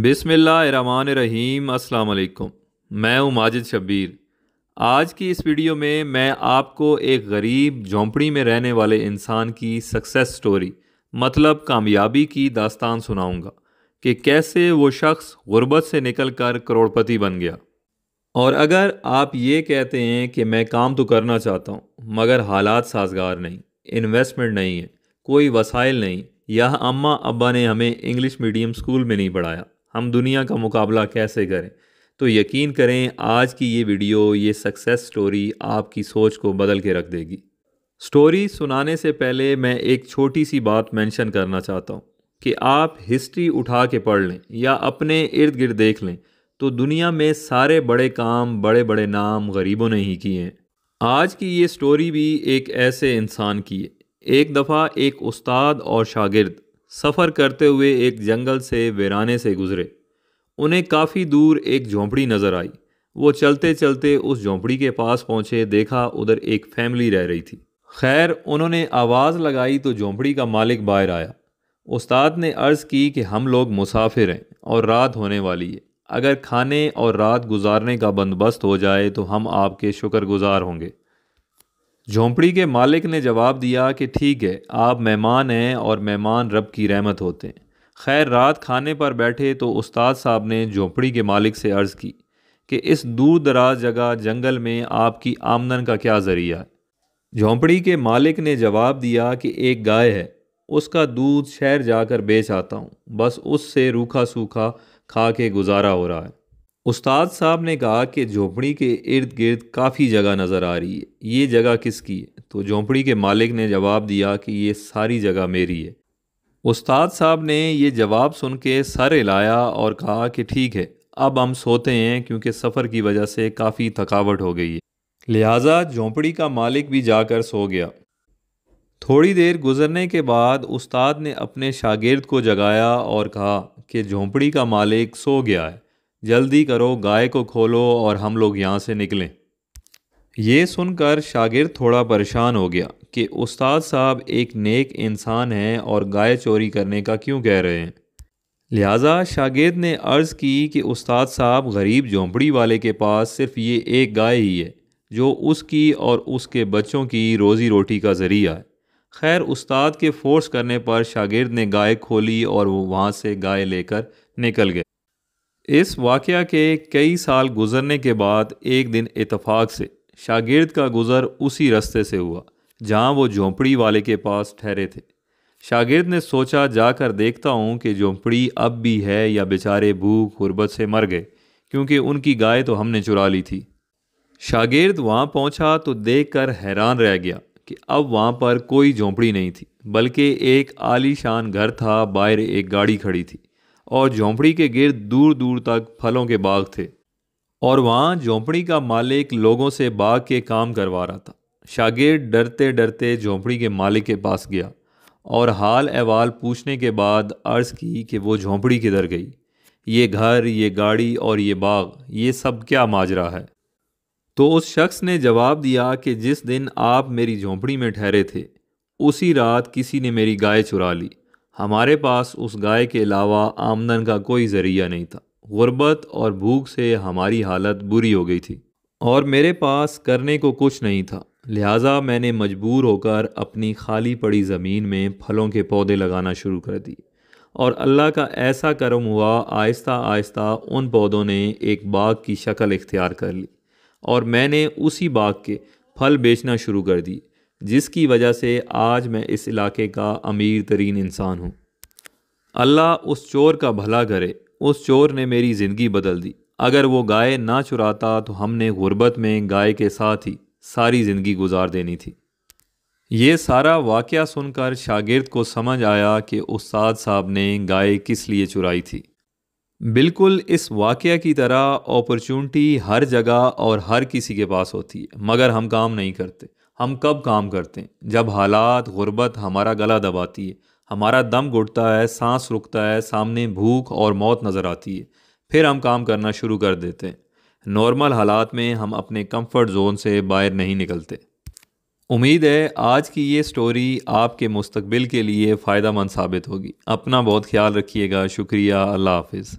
बिसमीम् अलकुम मैं हूं माजिद शब्बीर आज की इस वीडियो में मैं आपको एक गरीब झोंपड़ी में रहने वाले इंसान की सक्सेस स्टोरी मतलब कामयाबी की दास्तान सुनाऊंगा कि कैसे वो शख्स गुर्बत से निकलकर करोड़पति बन गया और अगर आप ये कहते हैं कि मैं काम तो करना चाहता हूँ मगर हालात साजगार नहीं इन्वेस्टमेंट नहीं है कोई वसाइल नहीं यह अम्मा अब्बा ने हमें इंग्लिश मीडियम स्कूल में नहीं पढ़ाया हम दुनिया का मुकाबला कैसे करें तो यकीन करें आज की ये वीडियो ये सक्सेस स्टोरी आपकी सोच को बदल के रख देगी स्टोरी सुनाने से पहले मैं एक छोटी सी बात मेंशन करना चाहता हूँ कि आप हिस्ट्री उठा के पढ़ लें या अपने इर्द गिर्द देख लें तो दुनिया में सारे बड़े काम बड़े बड़े नाम गरीबों ने ही किए हैं आज की ये स्टोरी भी एक ऐसे इंसान की है एक दफ़ा एक उस्ताद और शागिर्द सफ़र करते हुए एक जंगल से वीराने से गुज़रे उन्हें काफ़ी दूर एक झोंपड़ी नज़र आई वो चलते चलते उस झोंपड़ी के पास पहुँचे देखा उधर एक फैमिली रह रही थी खैर उन्होंने आवाज़ लगाई तो झोंपड़ी का मालिक बाहर आया उस्ताद ने अर्ज़ की कि हम लोग मुसाफिर हैं और रात होने वाली है अगर खाने और रात गुजारने का बंदोबस्त हो जाए तो हम आपके शुक्रगुजार होंगे झोंपड़ी के मालिक ने जवाब दिया कि ठीक है आप मेहमान हैं और मेहमान रब की रहमत होते हैं खैर रात खाने पर बैठे तो उस्ताद साहब ने झोंपड़ी के मालिक से अर्ज़ की कि इस दूर दराज जगह जंगल में आपकी आमदन का क्या ज़रिया है झोंपड़ी के मालिक ने जवाब दिया कि एक गाय है उसका दूध शहर जाकर बेच आता हूँ बस उससे रूखा सूखा खा के गुजारा हो रहा है उस्ताद साहब ने कहा कि झोंपड़ी के इर्द गिर्द काफ़ी जगह नज़र आ रही है ये जगह किसकी है तो झोंपड़ी के मालिक ने जवाब दिया कि ये सारी जगह मेरी है उस्ताद साहब ने ये जवाब सुन के सर हिलाया और कहा कि ठीक है अब हम सोते हैं क्योंकि सफ़र की वजह से काफ़ी थकावट हो गई है लिहाजा झोंपड़ी का मालिक भी जाकर सो गया थोड़ी देर गुजरने के बाद उस्ताद ने अपने शागिर्द को जगाया और कहा कि झोंपड़ी का मालिक सो गया है जल्दी करो गाय को खोलो और हम लोग यहाँ से निकलें ये सुनकर शागिर थोड़ा परेशान हो गया कि उस्ताद साहब एक नेक इंसान हैं और गाय चोरी करने का क्यों कह रहे हैं लिहाजा शागिर्द ने अर्ज़ की कि उस्ताद साहब गरीब झोंपड़ी वाले के पास सिर्फ ये एक गाय ही है जो उसकी और उसके बच्चों की रोज़ी रोटी का ज़रिया है खैर उस्ताद के फोर्स करने पर शागिर्द ने गाय खोली और वो वहाँ से गाय लेकर निकल गए इस वाक़ के कई साल गुजरने के बाद एक दिन इतफाक़ से शागिर्द का गुज़र उसी रास्ते से हुआ जहाँ वो झोंपड़ी वाले के पास ठहरे थे शागिर्द ने सोचा जाकर देखता हूँ कि झोंपड़ी अब भी है या बेचारे भूख गुरबत से मर गए क्योंकि उनकी गाय तो हमने चुरा ली थी शागिर्द वहाँ पहुँचा तो देख कर हैरान रह गया कि अब वहाँ पर कोई झोंपड़ी नहीं थी बल्कि एक आलीशान घर था बाहर एक गाड़ी खड़ी थी और झोंपड़ी के गिर दूर दूर तक फलों के बाग थे और वहाँ झोंपड़ी का मालिक लोगों से बाग के काम करवा रहा था शागिर डरते डरते झोंपड़ी के मालिक के पास गया और हाल अहवाल पूछने के बाद अर्ज़ की कि वो झोंपड़ी किधर गई ये घर ये गाड़ी और ये बाग ये सब क्या माजरा है तो उस शख्स ने जवाब दिया कि जिस दिन आप मेरी झोंपड़ी में ठहरे थे उसी रात किसी ने मेरी गाय चुरा ली हमारे पास उस गाय के अलावा आमदन का कोई ज़रिया नहीं था गुर्बत और भूख से हमारी हालत बुरी हो गई थी और मेरे पास करने को कुछ नहीं था लिहाजा मैंने मजबूर होकर अपनी खाली पड़ी ज़मीन में फलों के पौधे लगाना शुरू कर दिए और अल्लाह का ऐसा करम हुआ आहिस्ता आहिस्ता उन पौधों ने एक बाग की शक्ल इख्तियार कर ली और मैंने उसी बाग के फल बेचना शुरू कर दिए जिसकी वजह से आज मैं इस इलाके का अमीर तरीन इंसान हूँ अल्लाह उस चोर का भला करे उस चोर ने मेरी ज़िंदगी बदल दी अगर वो गाय ना चुराता तो हमने गुर्बत में गाय के साथ ही सारी ज़िंदगी गुजार देनी थी ये सारा वाक़ सुनकर शागिर्द को समझ आया कि उस्ताद साहब ने गाय किस लिए चुराई थी बिल्कुल इस वाक़ की तरह अपॉर्चुनिटी हर जगह और हर किसी के पास होती है मगर हम काम नहीं करते हम कब काम करते हैं जब हालात गुरबत हमारा गला दबाती है हमारा दम घुटता है सांस रुकता है सामने भूख और मौत नज़र आती है फिर हम काम करना शुरू कर देते हैं नॉर्मल हालात में हम अपने कंफर्ट जोन से बाहर नहीं निकलते उम्मीद है आज की ये स्टोरी आपके मुस्तबिल के लिए फ़ायदा मंद साबित होगी अपना बहुत ख्याल रखिएगा शुक्रिया अल्लाह हाफिज़